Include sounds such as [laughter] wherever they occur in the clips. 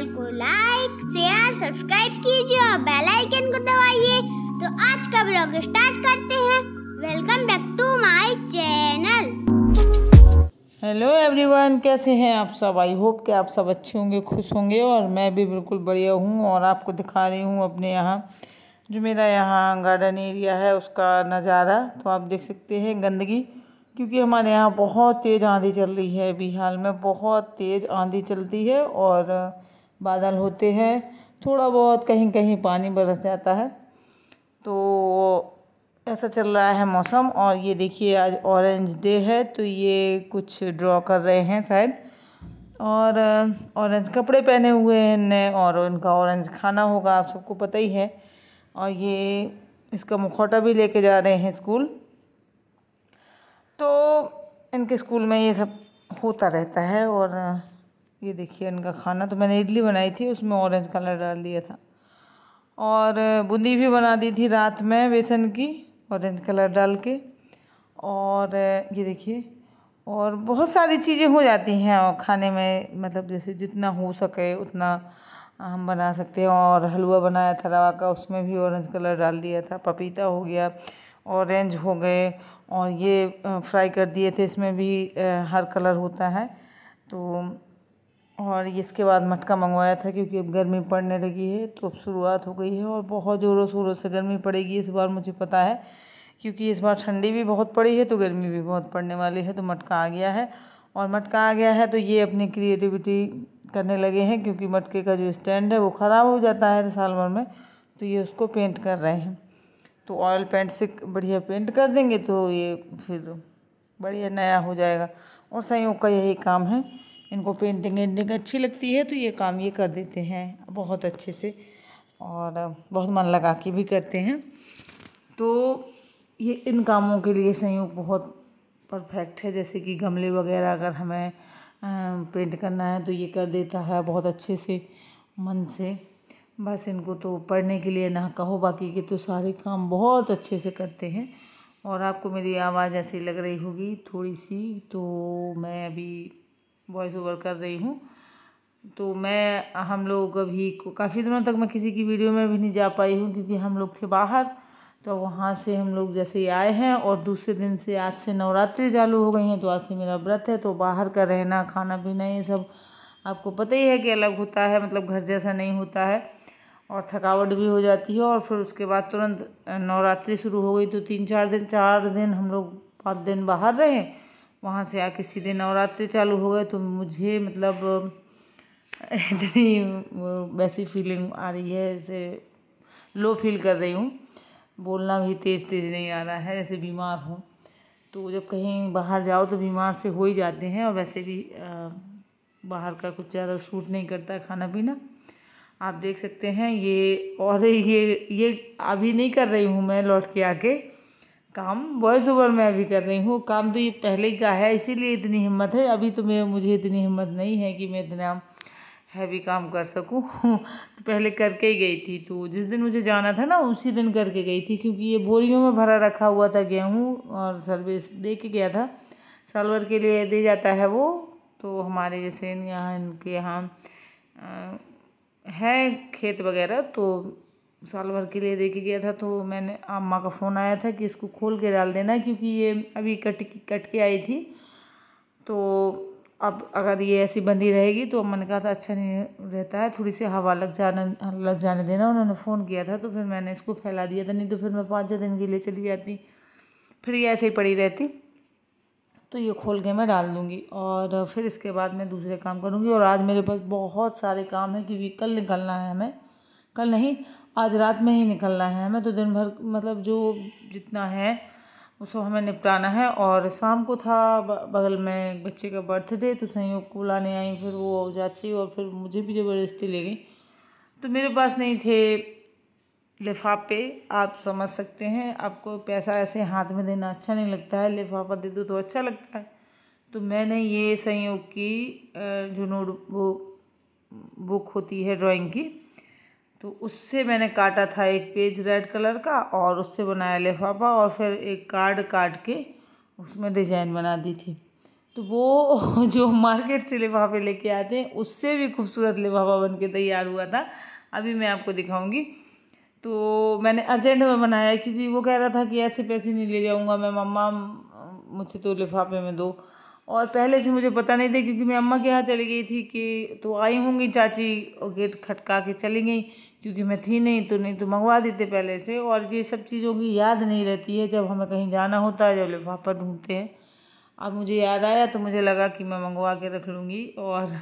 channel को like share subscribe कीजिए और बेल आइकन को दबाइए तो आज का ब्लॉग स्टार्ट करते हैं welcome back to my channel hello everyone कैसे हैं आप सब आई होप कि आप सब अच्छे होंगे खुश होंगे और मैं भी बिल्कुल बढ़िया हूँ और आपको दिखा रही हूँ अपने यहाँ जो मेरा यहाँ गार्डन एरिया है उसका नज़ारा तो आप देख सकते हैं गंदगी क्योंकि हमारे यहाँ बहुत तेज़ आंधी चल रही है अभी हाल में बहुत तेज़ आंधी चलती है और बादल होते हैं थोड़ा बहुत कहीं कहीं पानी बरस जाता है तो ऐसा चल रहा है मौसम और ये देखिए आज ऑरेंज डे है तो ये कुछ ड्रॉ कर रहे हैं शायद और ऑरेंज कपड़े पहने हुए हैं और उनका ऑरेंज खाना होगा आप सबको पता ही है और ये इसका मुखौटा भी लेके जा रहे हैं स्कूल तो इनके स्कूल में ये सब होता रहता है और ये देखिए इनका खाना तो मैंने इडली बनाई थी उसमें ऑरेंज कलर डाल दिया था और बूंदी भी बना दी थी रात में बेसन की ऑरेंज कलर डाल के और ये देखिए और बहुत सारी चीज़ें हो जाती हैं और खाने में मतलब जैसे जितना हो सके उतना हम बना सकते हैं और हलवा बनाया था रवा का उसमें भी ऑरेंज कलर डाल दिया था पपीता हो गया ऑरेंज हो गए और ये फ्राई कर दिए थे इसमें भी हर कलर होता है तो और इसके बाद मटका मंगवाया था क्योंकि अब गर्मी पड़ने लगी है तो अब शुरुआत हो गई है और बहुत ज़ोरों शोरों से गर्मी पड़ेगी इस बार मुझे पता है क्योंकि इस बार ठंडी भी बहुत पड़ी है तो गर्मी भी बहुत पड़ने वाली है तो मटका आ गया है और मटका आ गया है तो ये अपनी क्रिएटिविटी करने लगे हैं क्योंकि मटके का जो स्टैंड है वो ख़राब हो जाता है साल भर में तो ये उसको पेंट कर रहे हैं तो ऑयल पेंट से बढ़िया पेंट कर देंगे तो ये फिर बढ़िया नया हो जाएगा और संयोग का यही काम है इनको पेंटिंग एंटिंग अच्छी लगती है तो ये काम ये कर देते हैं बहुत अच्छे से और बहुत मन लगा के भी करते हैं तो ये इन कामों के लिए संयोग बहुत परफेक्ट है जैसे कि गमले वगैरह अगर हमें पेंट करना है तो ये कर देता है बहुत अच्छे से मन से बस इनको तो पढ़ने के लिए ना कहो बाकी के तो सारे काम बहुत अच्छे से करते हैं और आपको मेरी आवाज़ ऐसी लग रही होगी थोड़ी सी तो मैं अभी वॉइस ओवर कर रही हूँ तो मैं हम लोग अभी काफ़ी दिनों तक मैं किसी की वीडियो में भी नहीं जा पाई हूँ क्योंकि हम लोग थे बाहर तो वहाँ से हम लोग जैसे ही आए हैं और दूसरे दिन से आज से नवरात्रि चालू हो गई हैं तो आज से मेरा व्रत है तो बाहर का रहना खाना पीना ये सब आपको पता ही है कि अलग होता है मतलब घर जैसा नहीं होता है और थकावट भी हो जाती है और फिर उसके बाद तुरंत नवरात्रि शुरू हो गई तो तीन चार दिन चार दिन हम लोग पाँच दिन बाहर रहें वहाँ से आके सीधे नवरात्रि चालू हो गए तो मुझे मतलब इतनी वैसी फीलिंग आ रही है जैसे लो फील कर रही हूँ बोलना भी तेज़ तेज़ नहीं आ रहा है जैसे बीमार हूँ तो जब कहीं बाहर जाओ तो बीमार से हो ही जाते हैं और वैसे भी बाहर का कुछ ज़्यादा सूट नहीं करता खाना पीना आप देख सकते हैं ये और ये ये अभी नहीं कर रही हूँ मैं लौट के आके काम वॉइस ओवर में अभी कर रही हूँ काम तो ये पहले का है इसीलिए इतनी हिम्मत है अभी तो मेरे मुझे इतनी हिम्मत नहीं है कि मैं इतना हैवी काम कर सकूँ [laughs] तो पहले करके ही गई थी तो जिस दिन मुझे जाना था ना उसी दिन करके गई थी क्योंकि ये बोरियों में भरा रखा हुआ था गेहूँ और सर्विस दे के गया था भर के लिए दे जाता है वो तो हमारे जैसे यहाँ इनके यहाँ है खेत वगैरह तो साल भर के लिए देखे गया था तो मैंने अम्मा का फ़ोन आया था कि इसको खोल के डाल देना क्योंकि ये अभी कट कट के आई थी तो अब अगर ये ऐसी बंदी रहेगी तो अम्मा ने कहा था अच्छा नहीं रहता है थोड़ी सी हवा लग जाना लग जाने देना उन्होंने फ़ोन किया था तो फिर मैंने इसको फैला दिया था नहीं तो फिर मैं पाँच छः दिन के लिए चली जाती फिर ये ऐसे ही पड़ी रहती तो ये खोल के मैं डाल दूँगी और फिर इसके बाद मैं दूसरे काम करूँगी और आज मेरे पास बहुत सारे काम हैं क्योंकि कल निकलना है हमें कल नहीं आज रात में ही निकलना है हमें तो दिन भर मतलब जो जितना है उसको हमें निपटाना है और शाम को था बगल में एक बच्चे का बर्थडे तो संयोग को बुलाने आई फिर वो जाची और फिर मुझे भी ज़बरदस्ती ले गई तो मेरे पास नहीं थे लिफाफे आप समझ सकते हैं आपको पैसा ऐसे हाथ में देना अच्छा नहीं लगता है लिफाफा दे दो तो अच्छा लगता है तो मैंने ये संयोग की जो नोट वो बुक होती है ड्राइंग की तो उससे मैंने काटा था एक पेज रेड कलर का और उससे बनाया लिफाफा और फिर एक कार्ड काट के उसमें डिजाइन बना दी थी तो वो [laughs] जो मार्केट से लिफाफे लेके आते हैं उससे भी खूबसूरत लिफाफा बन के तैयार हुआ था अभी मैं आपको दिखाऊंगी तो मैंने अर्जेंट में बनाया क्योंकि वो कह रहा था कि ऐसे पैसे नहीं ले जाऊँगा मैं मम्मा मुझे तो लिफाफे में दो और पहले से मुझे पता नहीं था क्योंकि मैं अम्मा के यहाँ चली गई थी कि तो आई होंगी चाची और गेट खटका के चली गई क्योंकि मैं थी नहीं तो नहीं तो मंगवा देते पहले से और ये सब चीज़ों की याद नहीं रहती है जब हमें कहीं जाना होता है जब लिफाफा ढूंढते हैं अब मुझे याद आया तो मुझे लगा कि मैं मंगवा के रख लूँगी और [laughs]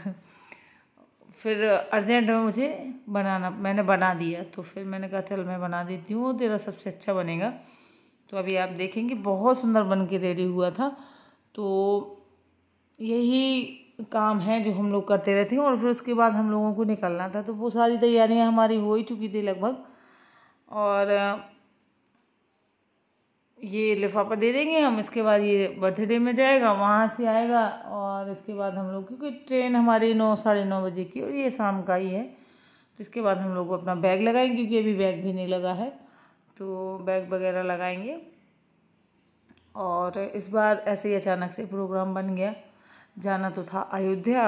फिर अर्जेंट में मुझे बनाना मैंने बना दिया तो फिर मैंने कहा चल मैं बना देती हूँ तेरा सबसे अच्छा बनेगा तो अभी आप देखेंगे बहुत सुंदर बन के रेडी हुआ था तो यही काम है जो हम लोग करते रहते हैं और फिर उसके बाद हम लोगों को निकलना था तो वो सारी तैयारियां हमारी हो ही चुकी थी लगभग और ये लिफाफा दे देंगे हम इसके बाद ये बर्थडे में जाएगा वहाँ से आएगा और इसके बाद हम लोग क्योंकि ट्रेन हमारी नौ साढ़े नौ बजे की और ये शाम का ही है तो इसके बाद हम लोग अपना बैग लगाएंगे क्योंकि अभी बैग भी नहीं लगा है तो बैग वगैरह लगाएंगे और इस बार ऐसे ही अचानक से प्रोग्राम बन गया जाना तो था अयोध्या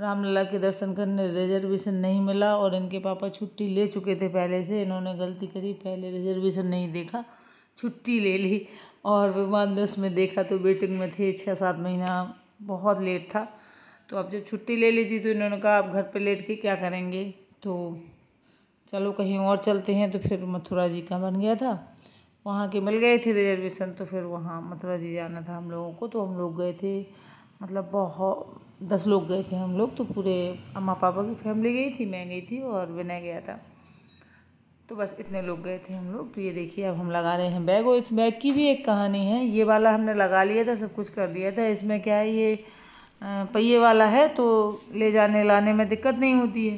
रामलला के दर्शन करने रिजर्वेशन नहीं मिला और इनके पापा छुट्टी ले चुके थे पहले से इन्होंने गलती करी पहले रिजर्वेशन नहीं देखा छुट्टी ले ली और विमान ने उसमें देखा तो वेटिंग में थे छः सात महीना बहुत लेट था तो अब जब छुट्टी ले ली थी तो इन्होंने कहा आप घर पर लेट के क्या करेंगे तो चलो कहीं और चलते हैं तो फिर मथुरा जी का बन गया था वहाँ के मिल गए थे रिजर्वेशन तो फिर वहाँ मथुरा जी जाना था हम लोगों को तो हम लोग गए थे मतलब बहुत दस लोग गए थे हम लोग तो पूरे अम्मा पापा की फैमिली गई थी मैं गई थी और विनय गया था तो बस इतने लोग गए थे हम लोग तो ये देखिए अब हम लगा रहे हैं बैग और इस बैग की भी एक कहानी है ये वाला हमने लगा लिया था सब कुछ कर दिया था इसमें क्या है ये पहिए वाला है तो ले जाने लाने में दिक्कत नहीं होती है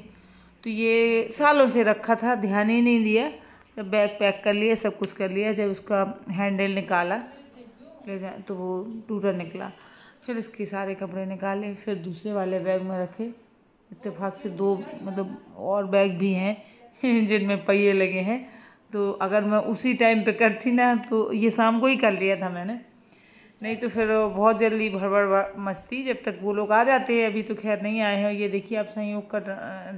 तो ये सालों से रखा था ध्यान ही नहीं दिया जब बैग पैक कर लिया सब कुछ कर लिया जब उसका हैंडल निकाला ले जा तो वो टूटा निकला फिर इसके सारे कपड़े निकाले फिर दूसरे वाले बैग में रखे इतफाक़ से दो मतलब और बैग भी हैं [laughs] जिनमें पहिए लगे हैं तो अगर मैं उसी टाइम पे करती ना तो ये शाम को ही कर लिया था मैंने नहीं तो फिर बहुत जल्दी भड़बड़ मस्ती जब तक वो लोग आ जाते हैं अभी तो खैर नहीं आए हैं ये देखिए आप संयोग का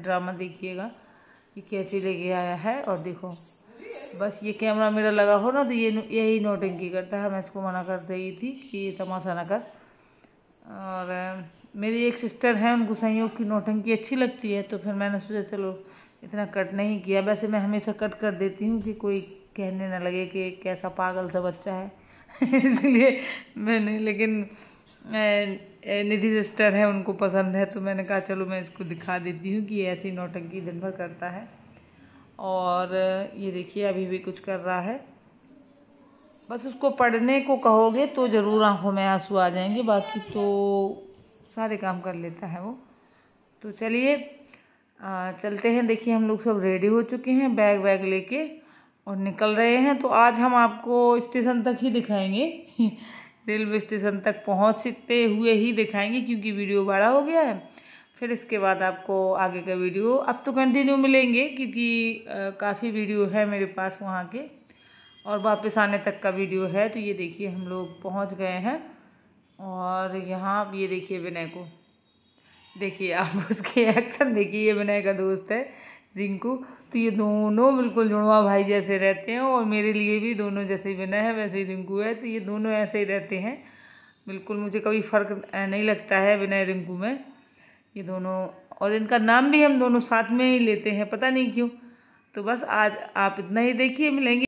ड्रामा देखिएगा कि कैसे लेके आया है और देखो बस ये कैमरा मेरा लगा हो ना तो ये यही नोटिंग की करता है मैं इसको मना कर रही थी कि ये तमाशा ना कर और मेरी एक सिस्टर है उनको संयोग की नोटंकी अच्छी लगती है तो फिर मैंने सोचा चलो इतना कट नहीं किया वैसे मैं हमेशा कट कर देती हूँ कि कोई कहने ना लगे कि कैसा पागल सा बच्चा है [laughs] इसलिए मैंने लेकिन निधि सिस्टर है उनको पसंद है तो मैंने कहा चलो मैं इसको दिखा देती हूँ कि ऐसी नोटंकी दिन भर करता है और ये देखिए अभी भी कुछ कर रहा है बस उसको पढ़ने को कहोगे तो ज़रूर आंखों में आंसू आ जाएंगे बाकी तो सारे काम कर लेता है वो तो चलिए चलते हैं देखिए हम लोग सब रेडी हो चुके हैं बैग वैग लेके और निकल रहे हैं तो आज हम आपको स्टेशन तक ही दिखाएंगे [laughs] रेलवे स्टेशन तक पहुँचते हुए ही दिखाएंगे क्योंकि वीडियो बड़ा हो गया है फिर इसके बाद आपको आगे का वीडियो अब तो कंटिन्यू मिलेंगे क्योंकि काफ़ी वीडियो है मेरे पास वहाँ के और वापस आने तक का वीडियो है तो ये देखिए हम लोग पहुंच गए हैं और यहाँ ये देखिए विनय को देखिए आप [laughs] उसके एक्शन देखिए ये विनय का दोस्त है रिंकू तो ये दोनों बिल्कुल जुड़वा भाई जैसे रहते हैं और मेरे लिए भी दोनों जैसे विनय है वैसे ही रिंकू है तो ये दोनों ऐसे ही रहते हैं बिल्कुल मुझे कभी फ़र्क नहीं लगता है विनय रिंकू में ये दोनों और इनका नाम भी हम दोनों साथ में ही लेते हैं पता नहीं क्यों तो बस आज आप इतना ही देखिए मिलेंगे